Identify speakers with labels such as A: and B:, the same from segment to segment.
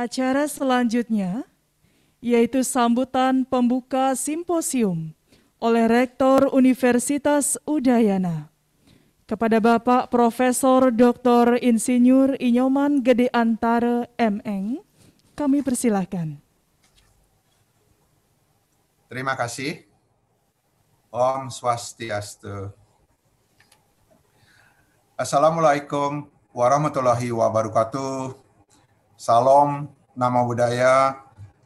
A: Acara selanjutnya yaitu sambutan pembuka simposium oleh Rektor Universitas Udayana kepada Bapak Profesor Dr. Insinyur Inyoman Gede Antara MEng. Kami persilahkan. Terima kasih. Om Swastiastu. Assalamualaikum warahmatullahi wabarakatuh. Salam nama budaya,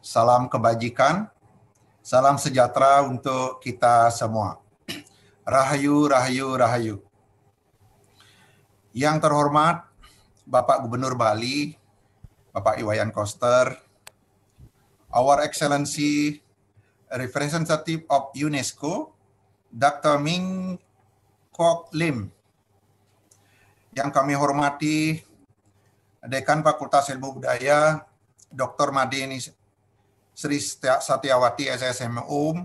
A: salam kebajikan, salam sejahtera untuk kita semua. Rahayu, rahayu, rahayu. Yang terhormat Bapak Gubernur Bali, Bapak Iwayan Koster, Our Excellency Representative of UNESCO, Dr. Ming Kok Lim, yang kami hormati Dekan Fakultas Ilmu Budaya Dr. Madini Sri Satyawati um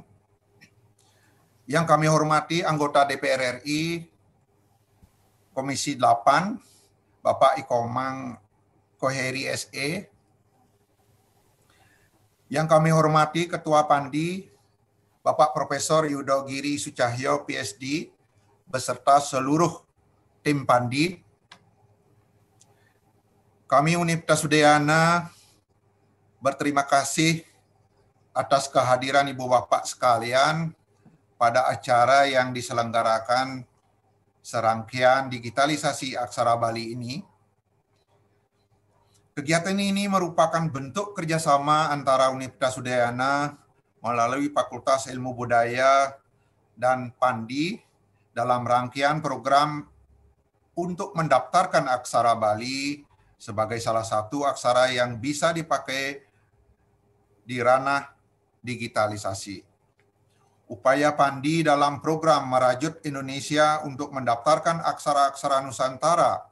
A: yang kami hormati anggota DPR RI Komisi 8 Bapak Ikomang Koheri SE yang kami hormati Ketua Pandi Bapak Profesor Yudo Giri Sucahyo, PSD, beserta seluruh tim Pandi, kami Universitas Udayana berterima kasih atas kehadiran Ibu Bapak sekalian pada acara yang diselenggarakan serangkaian digitalisasi aksara Bali ini. Kegiatan ini merupakan bentuk kerjasama antara Universitas Udayana melalui Fakultas Ilmu Budaya dan Pandi dalam rangkaian program untuk mendaftarkan aksara Bali sebagai salah satu aksara yang bisa dipakai di ranah digitalisasi. Upaya Pandi dalam program Merajut Indonesia untuk mendaftarkan aksara-aksara Nusantara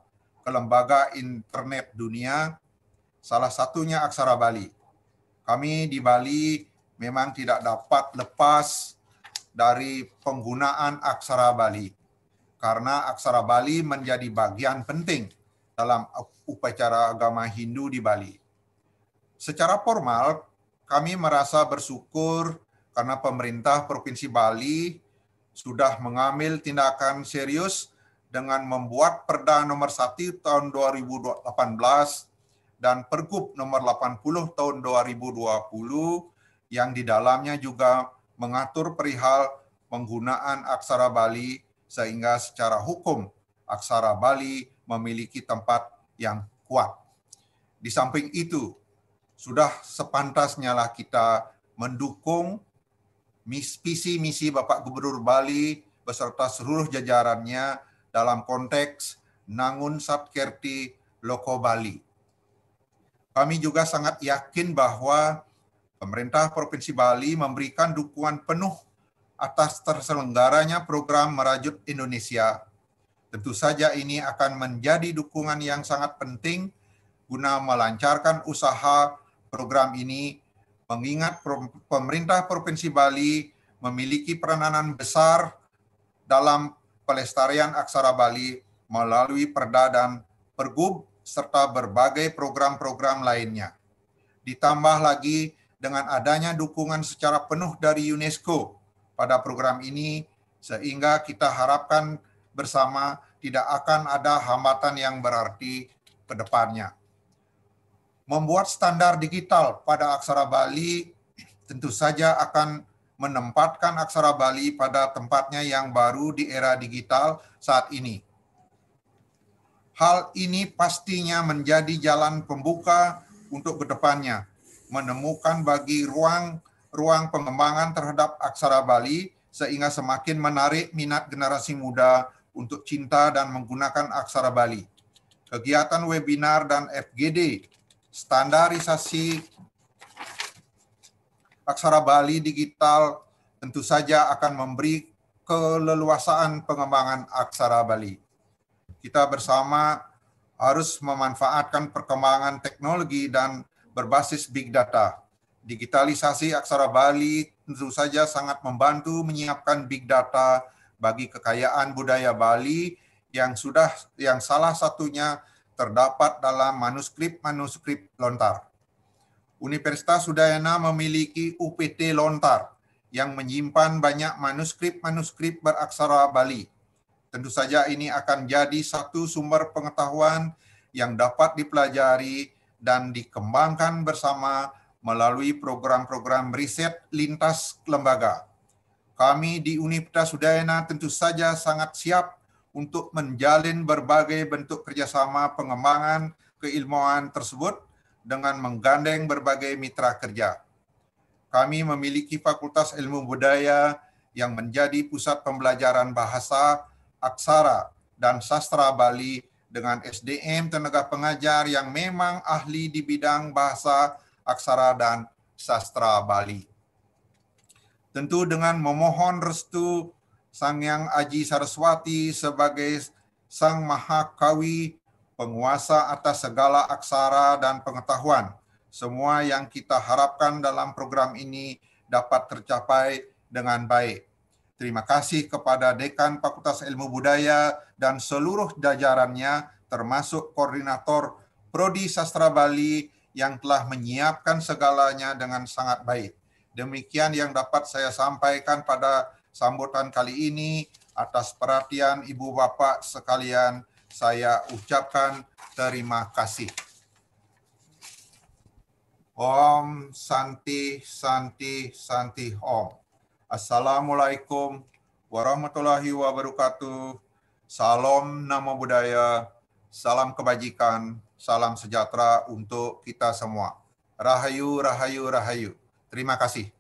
A: ke lembaga internet dunia, salah satunya aksara Bali. Kami di Bali memang tidak dapat lepas dari penggunaan aksara Bali, karena aksara Bali menjadi bagian penting dalam upacara agama Hindu di Bali. Secara formal, kami merasa bersyukur karena pemerintah Provinsi Bali sudah mengambil tindakan serius dengan membuat Perda Nomor 1 Tahun 2018 dan Pergub Nomor 80 Tahun 2020 yang di dalamnya juga mengatur perihal penggunaan aksara Bali sehingga secara hukum aksara Bali memiliki tempat yang kuat. Di samping itu, sudah sepantasnya lah kita mendukung visi misi Bapak Gubernur Bali beserta seluruh jajarannya dalam konteks Nangun Satkerti Loko Bali. Kami juga sangat yakin bahwa pemerintah Provinsi Bali memberikan dukungan penuh atas terselenggaranya program Merajut Indonesia Tentu saja ini akan menjadi dukungan yang sangat penting guna melancarkan usaha program ini mengingat pemerintah Provinsi Bali memiliki peranan besar dalam pelestarian aksara Bali melalui Perda dan Pergub serta berbagai program-program lainnya. Ditambah lagi dengan adanya dukungan secara penuh dari UNESCO pada program ini sehingga kita harapkan bersama tidak akan ada hambatan yang berarti ke depannya. Membuat standar digital pada aksara Bali tentu saja akan menempatkan aksara Bali pada tempatnya yang baru di era digital saat ini. Hal ini pastinya menjadi jalan pembuka untuk kedepannya, menemukan bagi ruang ruang pengembangan terhadap aksara Bali sehingga semakin menarik minat generasi muda untuk cinta dan menggunakan aksara Bali. Kegiatan webinar dan FGD, standarisasi aksara Bali digital tentu saja akan memberi keleluasaan pengembangan aksara Bali. Kita bersama harus memanfaatkan perkembangan teknologi dan berbasis big data. Digitalisasi aksara Bali tentu saja sangat membantu menyiapkan big data bagi kekayaan budaya Bali yang sudah yang salah satunya terdapat dalam manuskrip-manuskrip Lontar. Universitas Udayana memiliki UPT Lontar yang menyimpan banyak manuskrip-manuskrip beraksara Bali. Tentu saja ini akan jadi satu sumber pengetahuan yang dapat dipelajari dan dikembangkan bersama melalui program-program riset lintas lembaga. Kami di Universitas Udayana tentu saja sangat siap untuk menjalin berbagai bentuk kerjasama pengembangan keilmuan tersebut dengan menggandeng berbagai mitra kerja. Kami memiliki Fakultas Ilmu Budaya yang menjadi pusat pembelajaran bahasa, aksara, dan sastra Bali dengan SDM tenaga pengajar yang memang ahli di bidang bahasa, aksara, dan sastra Bali. Tentu dengan memohon restu Sang Yang Aji Saraswati sebagai Sang Maha Kawi, penguasa atas segala aksara dan pengetahuan. Semua yang kita harapkan dalam program ini dapat tercapai dengan baik. Terima kasih kepada Dekan Fakultas Ilmu Budaya dan seluruh jajarannya, termasuk koordinator Prodi Sastra Bali yang telah menyiapkan segalanya dengan sangat baik. Demikian yang dapat saya sampaikan pada sambutan kali ini. Atas perhatian Ibu Bapak sekalian, saya ucapkan terima kasih. Om Santi Santi Santi Om. Assalamualaikum warahmatullahi wabarakatuh. Salam Namo Buddhaya. Salam kebajikan. Salam sejahtera untuk kita semua. Rahayu, rahayu, rahayu. Terima kasih.